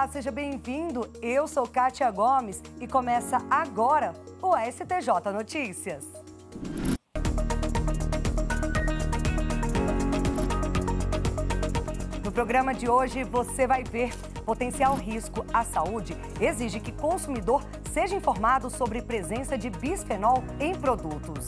Olá, seja bem-vindo. Eu sou Kátia Gomes e começa agora o STJ Notícias. No programa de hoje você vai ver potencial risco à saúde exige que consumidor seja informado sobre presença de bisfenol em produtos.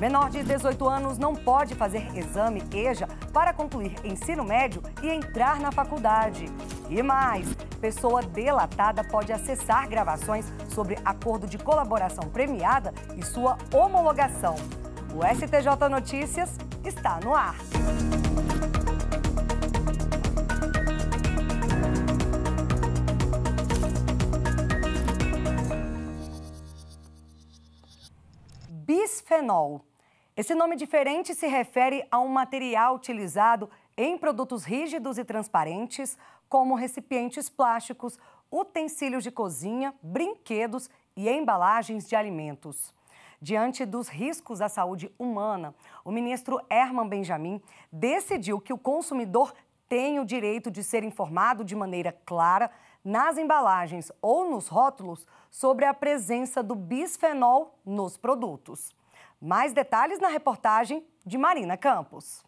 Menor de 18 anos não pode fazer exame EJA para concluir ensino médio e entrar na faculdade. E mais, Pessoa delatada pode acessar gravações sobre acordo de colaboração premiada e sua homologação. O STJ Notícias está no ar. Bisfenol. Esse nome diferente se refere a um material utilizado em produtos rígidos e transparentes, como recipientes plásticos, utensílios de cozinha, brinquedos e embalagens de alimentos. Diante dos riscos à saúde humana, o ministro Herman Benjamin decidiu que o consumidor tem o direito de ser informado de maneira clara nas embalagens ou nos rótulos sobre a presença do bisfenol nos produtos. Mais detalhes na reportagem de Marina Campos.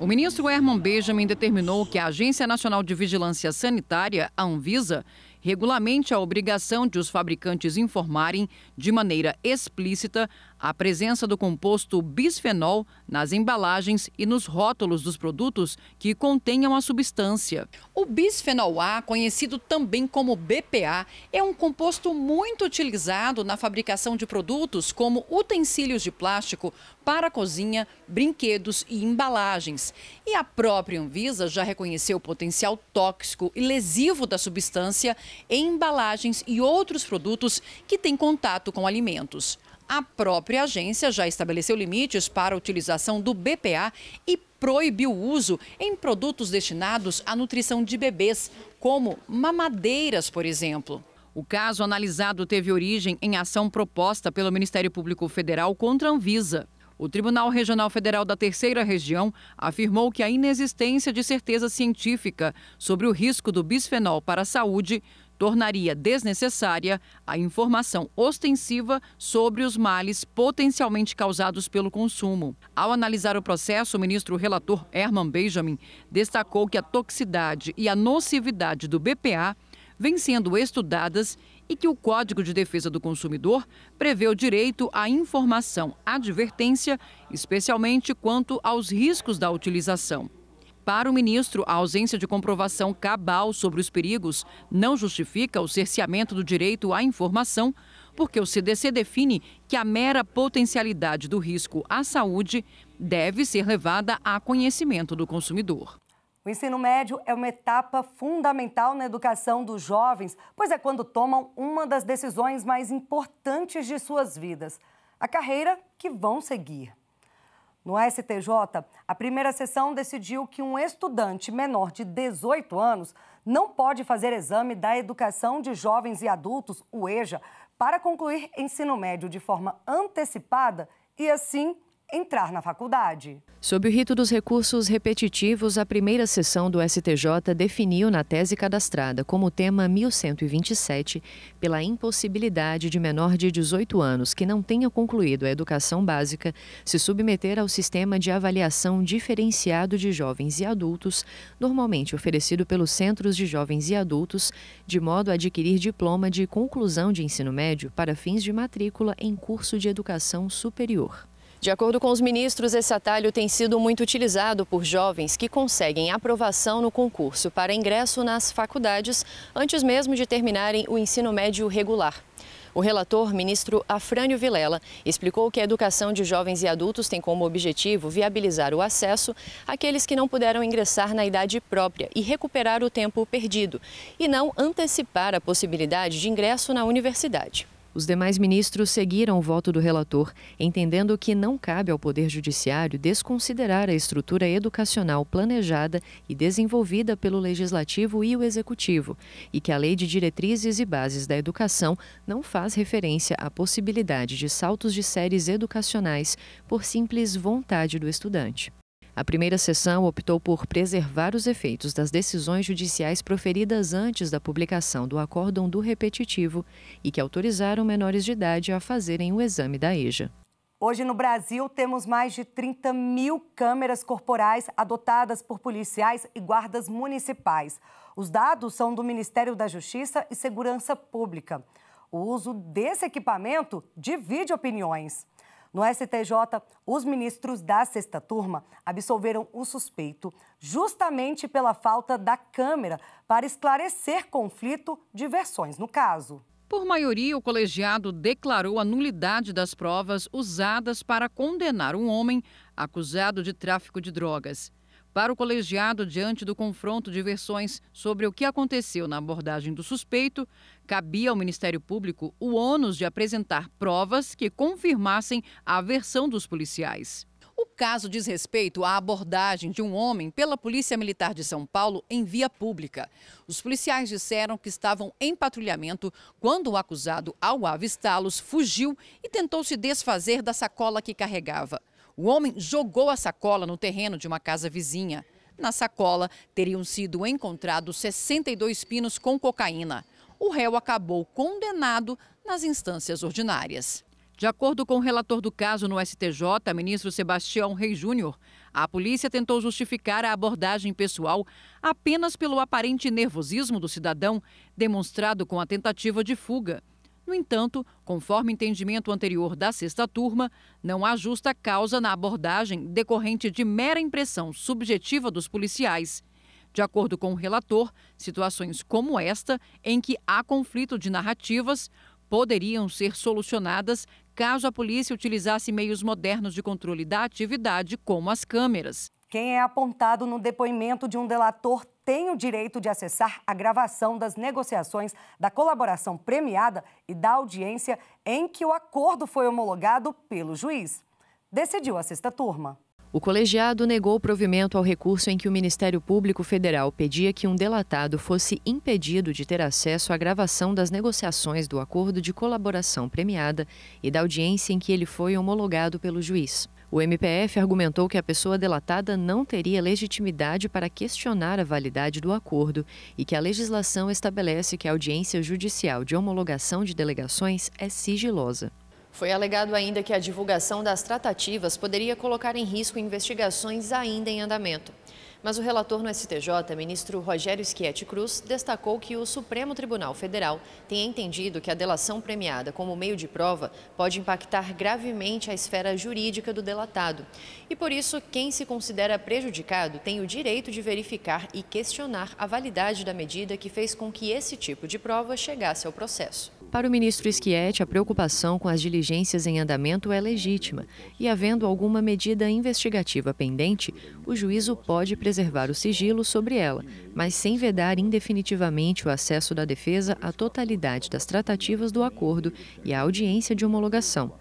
O ministro Herman Benjamin determinou que a Agência Nacional de Vigilância Sanitária, a Anvisa, regulamente a obrigação de os fabricantes informarem, de maneira explícita, a presença do composto bisfenol nas embalagens e nos rótulos dos produtos que contenham a substância. O bisfenol A, conhecido também como BPA, é um composto muito utilizado na fabricação de produtos como utensílios de plástico para cozinha, brinquedos e embalagens. E a própria Anvisa já reconheceu o potencial tóxico e lesivo da substância em embalagens e outros produtos que têm contato com alimentos a própria agência já estabeleceu limites para a utilização do BPA e proibiu o uso em produtos destinados à nutrição de bebês, como mamadeiras, por exemplo. O caso analisado teve origem em ação proposta pelo Ministério Público Federal contra a Anvisa. O Tribunal Regional Federal da Terceira Região afirmou que a inexistência de certeza científica sobre o risco do bisfenol para a saúde tornaria desnecessária a informação ostensiva sobre os males potencialmente causados pelo consumo. Ao analisar o processo, o ministro relator Herman Benjamin destacou que a toxicidade e a nocividade do BPA vêm sendo estudadas e que o Código de Defesa do Consumidor prevê o direito à informação, advertência, especialmente quanto aos riscos da utilização. Para o ministro, a ausência de comprovação cabal sobre os perigos não justifica o cerceamento do direito à informação, porque o CDC define que a mera potencialidade do risco à saúde deve ser levada a conhecimento do consumidor. O ensino médio é uma etapa fundamental na educação dos jovens, pois é quando tomam uma das decisões mais importantes de suas vidas, a carreira que vão seguir. No STJ, a primeira sessão decidiu que um estudante menor de 18 anos não pode fazer exame da Educação de Jovens e Adultos, o EJA, para concluir ensino médio de forma antecipada e, assim, entrar na faculdade. Sob o rito dos recursos repetitivos, a primeira sessão do STJ definiu na tese cadastrada como tema 1127 pela impossibilidade de menor de 18 anos que não tenha concluído a educação básica se submeter ao sistema de avaliação diferenciado de jovens e adultos, normalmente oferecido pelos centros de jovens e adultos, de modo a adquirir diploma de conclusão de ensino médio para fins de matrícula em curso de educação superior. De acordo com os ministros, esse atalho tem sido muito utilizado por jovens que conseguem aprovação no concurso para ingresso nas faculdades antes mesmo de terminarem o ensino médio regular. O relator, ministro Afrânio Vilela, explicou que a educação de jovens e adultos tem como objetivo viabilizar o acesso àqueles que não puderam ingressar na idade própria e recuperar o tempo perdido, e não antecipar a possibilidade de ingresso na universidade. Os demais ministros seguiram o voto do relator, entendendo que não cabe ao Poder Judiciário desconsiderar a estrutura educacional planejada e desenvolvida pelo Legislativo e o Executivo, e que a Lei de Diretrizes e Bases da Educação não faz referência à possibilidade de saltos de séries educacionais por simples vontade do estudante. A primeira sessão optou por preservar os efeitos das decisões judiciais proferidas antes da publicação do acórdão do repetitivo e que autorizaram menores de idade a fazerem o exame da EJA. Hoje no Brasil temos mais de 30 mil câmeras corporais adotadas por policiais e guardas municipais. Os dados são do Ministério da Justiça e Segurança Pública. O uso desse equipamento divide opiniões. No STJ, os ministros da sexta turma absolveram o suspeito justamente pela falta da Câmara para esclarecer conflito de versões no caso. Por maioria, o colegiado declarou a nulidade das provas usadas para condenar um homem acusado de tráfico de drogas para o colegiado diante do confronto de versões sobre o que aconteceu na abordagem do suspeito, cabia ao Ministério Público o ônus de apresentar provas que confirmassem a versão dos policiais. O caso diz respeito à abordagem de um homem pela Polícia Militar de São Paulo em via pública. Os policiais disseram que estavam em patrulhamento quando o acusado, ao avistá-los, fugiu e tentou se desfazer da sacola que carregava. O homem jogou a sacola no terreno de uma casa vizinha. Na sacola teriam sido encontrados 62 pinos com cocaína. O réu acabou condenado nas instâncias ordinárias. De acordo com o relator do caso no STJ, ministro Sebastião Rei Júnior, a polícia tentou justificar a abordagem pessoal apenas pelo aparente nervosismo do cidadão, demonstrado com a tentativa de fuga. No entanto, conforme entendimento anterior da sexta turma, não há justa causa na abordagem decorrente de mera impressão subjetiva dos policiais. De acordo com o relator, situações como esta, em que há conflito de narrativas, poderiam ser solucionadas caso a polícia utilizasse meios modernos de controle da atividade, como as câmeras. Quem é apontado no depoimento de um delator tem o direito de acessar a gravação das negociações da colaboração premiada e da audiência em que o acordo foi homologado pelo juiz. Decidiu a sexta turma. O colegiado negou provimento ao recurso em que o Ministério Público Federal pedia que um delatado fosse impedido de ter acesso à gravação das negociações do acordo de colaboração premiada e da audiência em que ele foi homologado pelo juiz. O MPF argumentou que a pessoa delatada não teria legitimidade para questionar a validade do acordo e que a legislação estabelece que a audiência judicial de homologação de delegações é sigilosa. Foi alegado ainda que a divulgação das tratativas poderia colocar em risco investigações ainda em andamento. Mas o relator no STJ, ministro Rogério Schietti Cruz, destacou que o Supremo Tribunal Federal tem entendido que a delação premiada como meio de prova pode impactar gravemente a esfera jurídica do delatado. E por isso, quem se considera prejudicado tem o direito de verificar e questionar a validade da medida que fez com que esse tipo de prova chegasse ao processo. Para o ministro Schietti, a preocupação com as diligências em andamento é legítima e, havendo alguma medida investigativa pendente, o juízo pode preservar o sigilo sobre ela, mas sem vedar indefinitivamente o acesso da defesa à totalidade das tratativas do acordo e à audiência de homologação.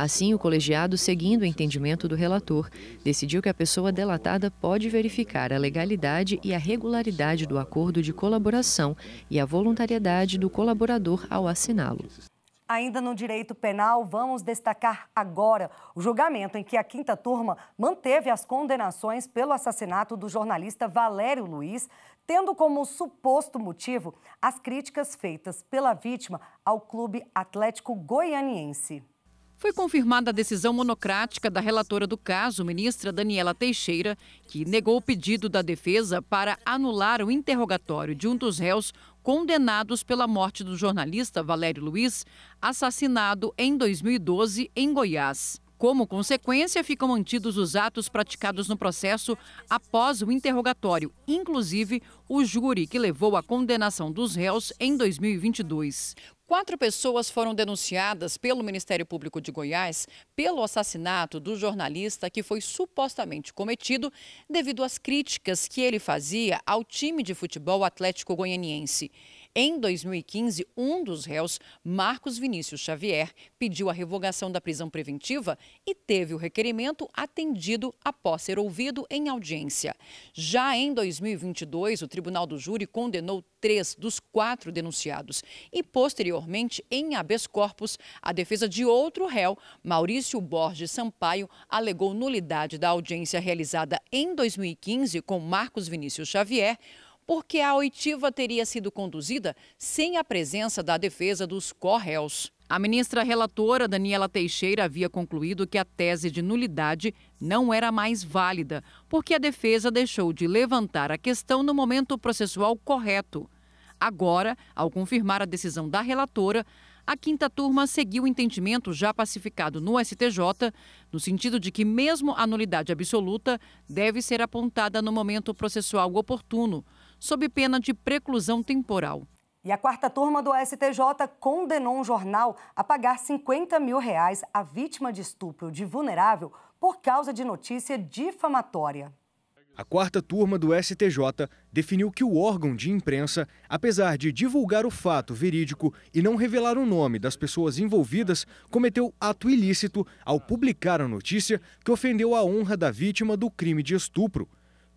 Assim, o colegiado, seguindo o entendimento do relator, decidiu que a pessoa delatada pode verificar a legalidade e a regularidade do acordo de colaboração e a voluntariedade do colaborador ao assiná-lo. Ainda no direito penal, vamos destacar agora o julgamento em que a quinta turma manteve as condenações pelo assassinato do jornalista Valério Luiz, tendo como suposto motivo as críticas feitas pela vítima ao Clube Atlético Goianiense. Foi confirmada a decisão monocrática da relatora do caso, ministra Daniela Teixeira, que negou o pedido da defesa para anular o interrogatório de um dos réus condenados pela morte do jornalista Valério Luiz, assassinado em 2012 em Goiás. Como consequência, ficam mantidos os atos praticados no processo após o interrogatório, inclusive o júri que levou à condenação dos réus em 2022. Quatro pessoas foram denunciadas pelo Ministério Público de Goiás pelo assassinato do jornalista que foi supostamente cometido devido às críticas que ele fazia ao time de futebol atlético goianiense. Em 2015, um dos réus, Marcos Vinícius Xavier, pediu a revogação da prisão preventiva e teve o requerimento atendido após ser ouvido em audiência. Já em 2022, o Tribunal do Júri condenou três dos quatro denunciados e, posteriormente, em habeas corpus, a defesa de outro réu, Maurício Borges Sampaio, alegou nulidade da audiência realizada em 2015 com Marcos Vinícius Xavier porque a oitiva teria sido conduzida sem a presença da defesa dos corréus. A ministra relatora Daniela Teixeira havia concluído que a tese de nulidade não era mais válida, porque a defesa deixou de levantar a questão no momento processual correto. Agora, ao confirmar a decisão da relatora, a quinta turma seguiu o entendimento já pacificado no STJ, no sentido de que, mesmo a nulidade absoluta, deve ser apontada no momento processual oportuno sob pena de preclusão temporal. E a quarta turma do STJ condenou um jornal a pagar 50 mil reais à vítima de estupro de vulnerável por causa de notícia difamatória. A quarta turma do STJ definiu que o órgão de imprensa, apesar de divulgar o fato verídico e não revelar o nome das pessoas envolvidas, cometeu ato ilícito ao publicar a notícia que ofendeu a honra da vítima do crime de estupro.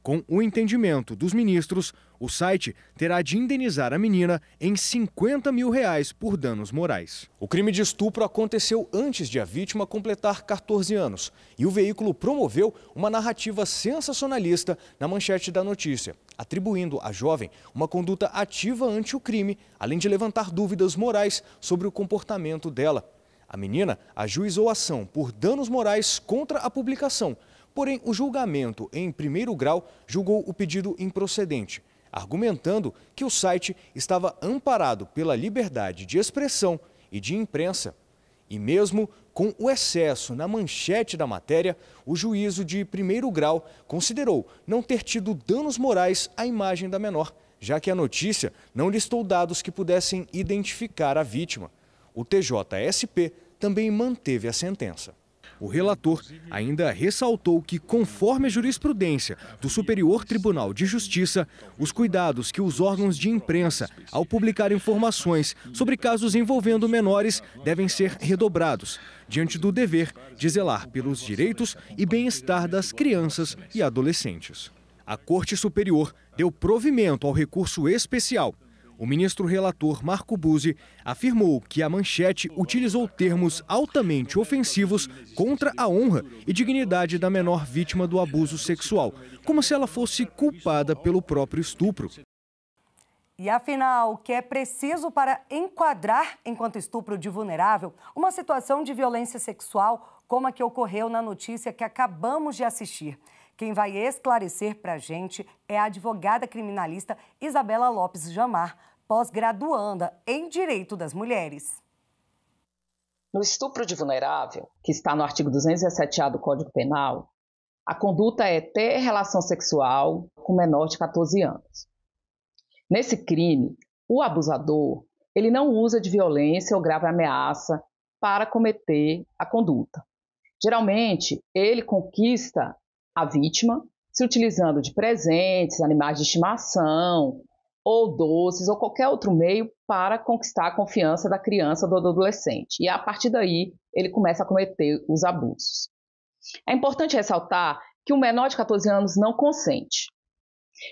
Com o entendimento dos ministros, o site terá de indenizar a menina em 50 mil reais por danos morais. O crime de estupro aconteceu antes de a vítima completar 14 anos e o veículo promoveu uma narrativa sensacionalista na manchete da notícia, atribuindo à jovem uma conduta ativa ante o crime, além de levantar dúvidas morais sobre o comportamento dela. A menina ajuizou a ação por danos morais contra a publicação Porém, o julgamento em primeiro grau julgou o pedido improcedente, argumentando que o site estava amparado pela liberdade de expressão e de imprensa. E mesmo com o excesso na manchete da matéria, o juízo de primeiro grau considerou não ter tido danos morais à imagem da menor, já que a notícia não listou dados que pudessem identificar a vítima. O TJSP também manteve a sentença. O relator ainda ressaltou que, conforme a jurisprudência do Superior Tribunal de Justiça, os cuidados que os órgãos de imprensa, ao publicar informações sobre casos envolvendo menores, devem ser redobrados, diante do dever de zelar pelos direitos e bem-estar das crianças e adolescentes. A Corte Superior deu provimento ao recurso especial o ministro relator Marco Buzzi afirmou que a manchete utilizou termos altamente ofensivos contra a honra e dignidade da menor vítima do abuso sexual, como se ela fosse culpada pelo próprio estupro. E afinal, o que é preciso para enquadrar, enquanto estupro de vulnerável, uma situação de violência sexual como a que ocorreu na notícia que acabamos de assistir? Quem vai esclarecer para a gente é a advogada criminalista Isabela Lopes Jamar, pós-graduanda em Direito das Mulheres. No estupro de vulnerável, que está no artigo 217-A do Código Penal, a conduta é ter relação sexual com menor de 14 anos. Nesse crime, o abusador ele não usa de violência ou grave ameaça para cometer a conduta. Geralmente, ele conquista a vítima, se utilizando de presentes, animais de estimação, ou doces, ou qualquer outro meio para conquistar a confiança da criança ou do adolescente. E a partir daí, ele começa a cometer os abusos. É importante ressaltar que o menor de 14 anos não consente.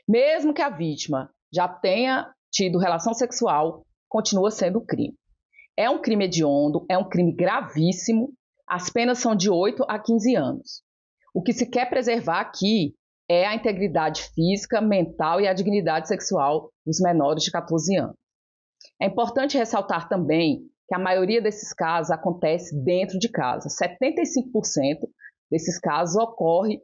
Mesmo que a vítima já tenha tido relação sexual, continua sendo crime. É um crime hediondo, é um crime gravíssimo. As penas são de 8 a 15 anos. O que se quer preservar aqui é a integridade física, mental e a dignidade sexual dos menores de 14 anos. É importante ressaltar também que a maioria desses casos acontece dentro de casa. 75% desses casos ocorre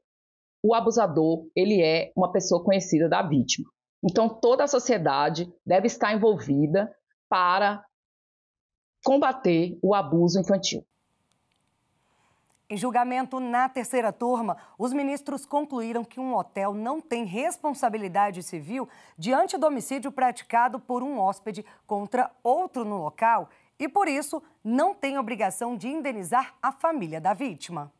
o abusador, ele é uma pessoa conhecida da vítima. Então toda a sociedade deve estar envolvida para combater o abuso infantil. Em julgamento na terceira turma, os ministros concluíram que um hotel não tem responsabilidade civil diante do homicídio praticado por um hóspede contra outro no local e, por isso, não tem obrigação de indenizar a família da vítima.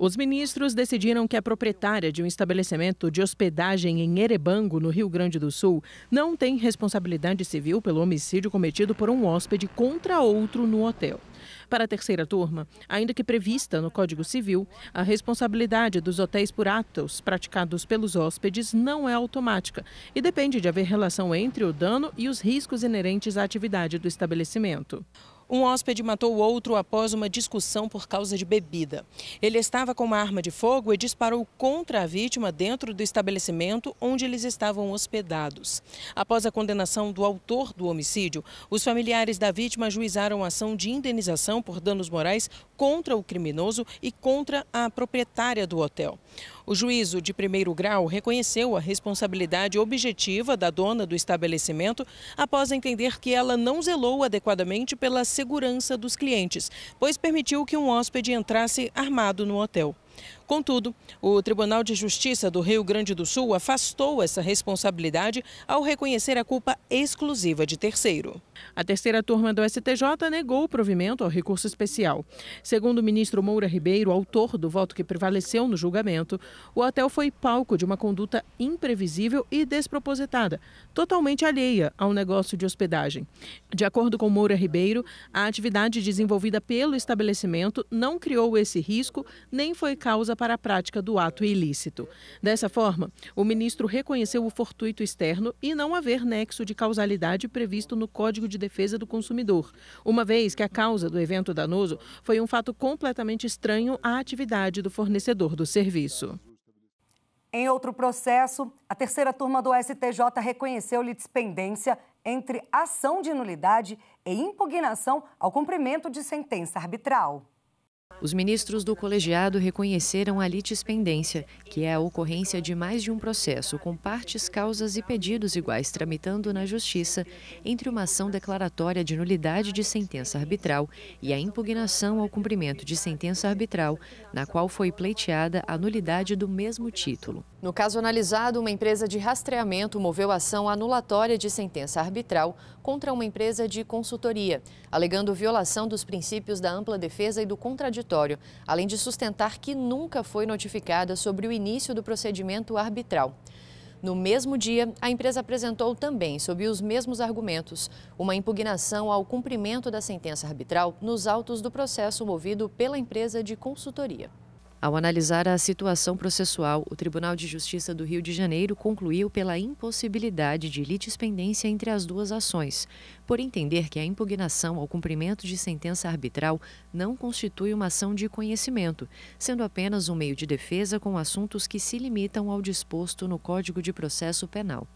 Os ministros decidiram que a proprietária de um estabelecimento de hospedagem em Erebango, no Rio Grande do Sul, não tem responsabilidade civil pelo homicídio cometido por um hóspede contra outro no hotel. Para a terceira turma, ainda que prevista no Código Civil, a responsabilidade dos hotéis por atos praticados pelos hóspedes não é automática e depende de haver relação entre o dano e os riscos inerentes à atividade do estabelecimento. Um hóspede matou o outro após uma discussão por causa de bebida. Ele estava com uma arma de fogo e disparou contra a vítima dentro do estabelecimento onde eles estavam hospedados. Após a condenação do autor do homicídio, os familiares da vítima ajuizaram ação de indenização por danos morais contra o criminoso e contra a proprietária do hotel. O juízo de primeiro grau reconheceu a responsabilidade objetiva da dona do estabelecimento após entender que ela não zelou adequadamente pela segurança dos clientes, pois permitiu que um hóspede entrasse armado no hotel. Contudo, o Tribunal de Justiça do Rio Grande do Sul afastou essa responsabilidade ao reconhecer a culpa exclusiva de terceiro. A terceira turma do STJ negou o provimento ao recurso especial. Segundo o ministro Moura Ribeiro, autor do voto que prevaleceu no julgamento, o hotel foi palco de uma conduta imprevisível e despropositada, totalmente alheia ao negócio de hospedagem. De acordo com Moura Ribeiro, a atividade desenvolvida pelo estabelecimento não criou esse risco nem foi causa para a prática do ato ilícito. Dessa forma, o ministro reconheceu o fortuito externo e não haver nexo de causalidade previsto no Código de Defesa do Consumidor, uma vez que a causa do evento danoso foi um fato completamente estranho à atividade do fornecedor do serviço. Em outro processo, a terceira turma do STJ reconheceu litispendência entre ação de nulidade e impugnação ao cumprimento de sentença arbitral. Os ministros do colegiado reconheceram a litispendência, que é a ocorrência de mais de um processo com partes, causas e pedidos iguais tramitando na Justiça entre uma ação declaratória de nulidade de sentença arbitral e a impugnação ao cumprimento de sentença arbitral, na qual foi pleiteada a nulidade do mesmo título. No caso analisado, uma empresa de rastreamento moveu ação anulatória de sentença arbitral contra uma empresa de consultoria, alegando violação dos princípios da ampla defesa e do contraditório além de sustentar que nunca foi notificada sobre o início do procedimento arbitral. No mesmo dia, a empresa apresentou também, sob os mesmos argumentos, uma impugnação ao cumprimento da sentença arbitral nos autos do processo movido pela empresa de consultoria. Ao analisar a situação processual, o Tribunal de Justiça do Rio de Janeiro concluiu pela impossibilidade de litispendência entre as duas ações, por entender que a impugnação ao cumprimento de sentença arbitral não constitui uma ação de conhecimento, sendo apenas um meio de defesa com assuntos que se limitam ao disposto no Código de Processo Penal.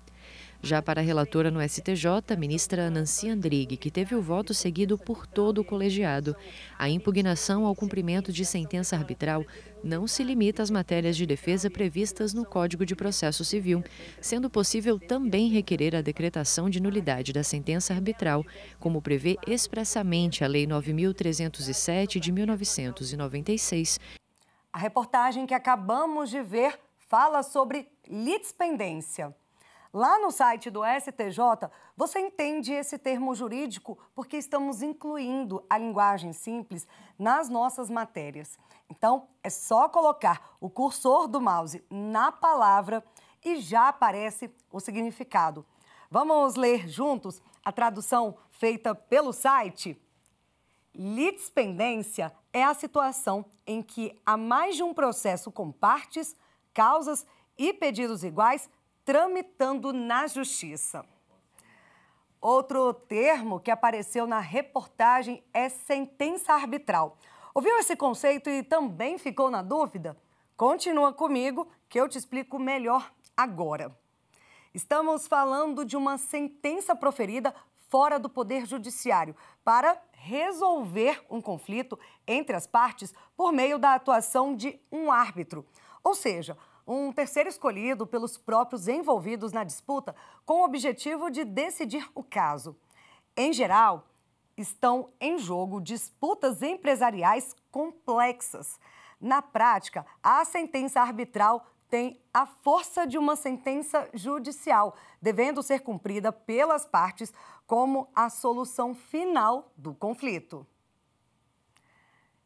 Já para a relatora no STJ, ministra Nancy Andrighi, que teve o voto seguido por todo o colegiado, a impugnação ao cumprimento de sentença arbitral não se limita às matérias de defesa previstas no Código de Processo Civil, sendo possível também requerer a decretação de nulidade da sentença arbitral, como prevê expressamente a Lei 9.307 de 1996. A reportagem que acabamos de ver fala sobre litispendência. Lá no site do STJ, você entende esse termo jurídico porque estamos incluindo a linguagem simples nas nossas matérias. Então, é só colocar o cursor do mouse na palavra e já aparece o significado. Vamos ler juntos a tradução feita pelo site? Litispendência é a situação em que há mais de um processo com partes, causas e pedidos iguais tramitando na Justiça. Outro termo que apareceu na reportagem é sentença arbitral. Ouviu esse conceito e também ficou na dúvida? Continua comigo que eu te explico melhor agora. Estamos falando de uma sentença proferida fora do Poder Judiciário para resolver um conflito entre as partes por meio da atuação de um árbitro. Ou seja, um terceiro escolhido pelos próprios envolvidos na disputa com o objetivo de decidir o caso. Em geral, estão em jogo disputas empresariais complexas. Na prática, a sentença arbitral tem a força de uma sentença judicial, devendo ser cumprida pelas partes como a solução final do conflito.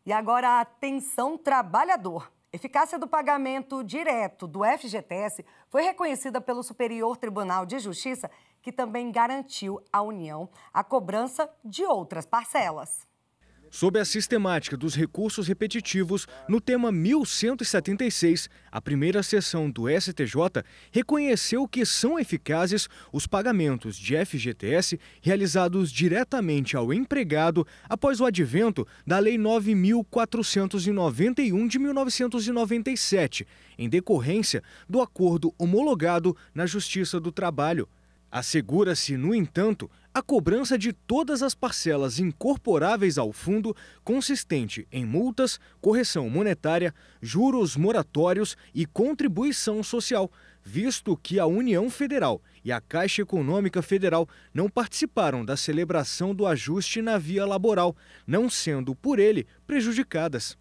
E agora, atenção trabalhador. Eficácia do pagamento direto do FGTS foi reconhecida pelo Superior Tribunal de Justiça, que também garantiu à União a cobrança de outras parcelas. Sob a sistemática dos recursos repetitivos, no tema 1176, a primeira sessão do STJ reconheceu que são eficazes os pagamentos de FGTS realizados diretamente ao empregado após o advento da Lei 9491 de 1997, em decorrência do acordo homologado na Justiça do Trabalho. Assegura-se, no entanto, a cobrança de todas as parcelas incorporáveis ao fundo, consistente em multas, correção monetária, juros moratórios e contribuição social, visto que a União Federal e a Caixa Econômica Federal não participaram da celebração do ajuste na via laboral, não sendo por ele prejudicadas.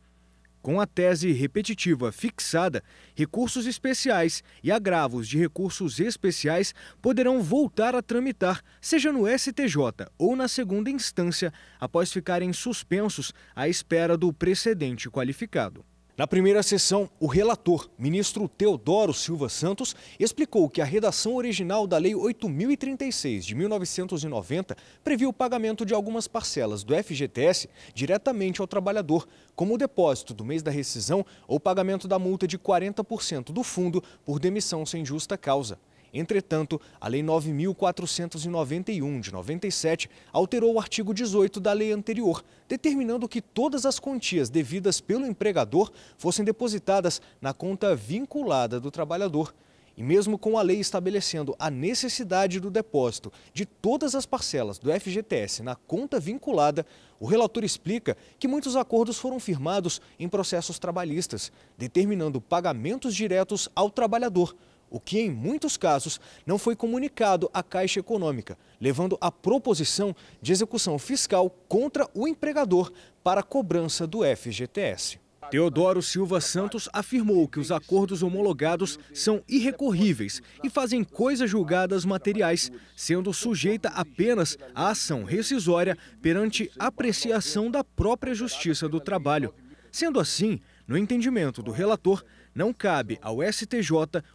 Com a tese repetitiva fixada, recursos especiais e agravos de recursos especiais poderão voltar a tramitar, seja no STJ ou na segunda instância, após ficarem suspensos à espera do precedente qualificado. Na primeira sessão, o relator, ministro Teodoro Silva Santos, explicou que a redação original da Lei 8036 de 1990 previu o pagamento de algumas parcelas do FGTS diretamente ao trabalhador, como o depósito do mês da rescisão ou o pagamento da multa de 40% do fundo por demissão sem justa causa. Entretanto, a Lei 9.491 de 97 alterou o artigo 18 da lei anterior, determinando que todas as quantias devidas pelo empregador fossem depositadas na conta vinculada do trabalhador. E mesmo com a lei estabelecendo a necessidade do depósito de todas as parcelas do FGTS na conta vinculada, o relator explica que muitos acordos foram firmados em processos trabalhistas, determinando pagamentos diretos ao trabalhador o que em muitos casos não foi comunicado à Caixa Econômica, levando à proposição de execução fiscal contra o empregador para cobrança do FGTS. Teodoro Silva Santos afirmou que os acordos homologados são irrecorríveis e fazem coisas julgadas materiais, sendo sujeita apenas à ação rescisória perante apreciação da própria Justiça do Trabalho. Sendo assim, no entendimento do relator, não cabe ao STJ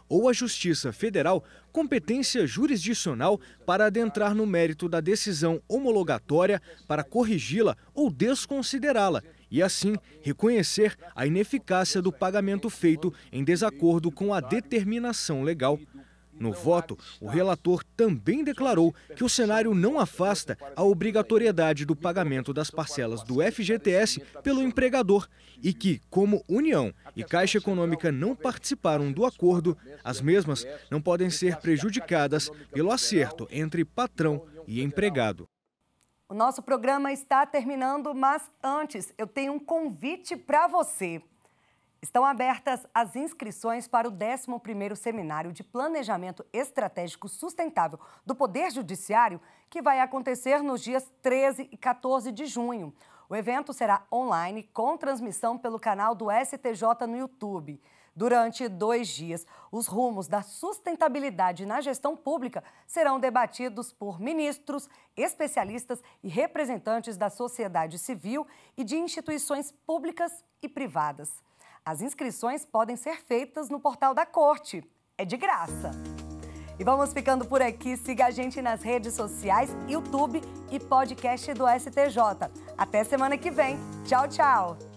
ou à Justiça Federal competência jurisdicional para adentrar no mérito da decisão homologatória para corrigi-la ou desconsiderá-la e, assim, reconhecer a ineficácia do pagamento feito em desacordo com a determinação legal. No voto, o relator também declarou que o cenário não afasta a obrigatoriedade do pagamento das parcelas do FGTS pelo empregador e que, como União e Caixa Econômica não participaram do acordo, as mesmas não podem ser prejudicadas pelo acerto entre patrão e empregado. O nosso programa está terminando, mas antes eu tenho um convite para você. Estão abertas as inscrições para o 11º Seminário de Planejamento Estratégico Sustentável do Poder Judiciário, que vai acontecer nos dias 13 e 14 de junho. O evento será online, com transmissão pelo canal do STJ no YouTube. Durante dois dias, os rumos da sustentabilidade na gestão pública serão debatidos por ministros, especialistas e representantes da sociedade civil e de instituições públicas e privadas. As inscrições podem ser feitas no portal da Corte. É de graça. E vamos ficando por aqui. Siga a gente nas redes sociais, YouTube e podcast do STJ. Até semana que vem. Tchau, tchau.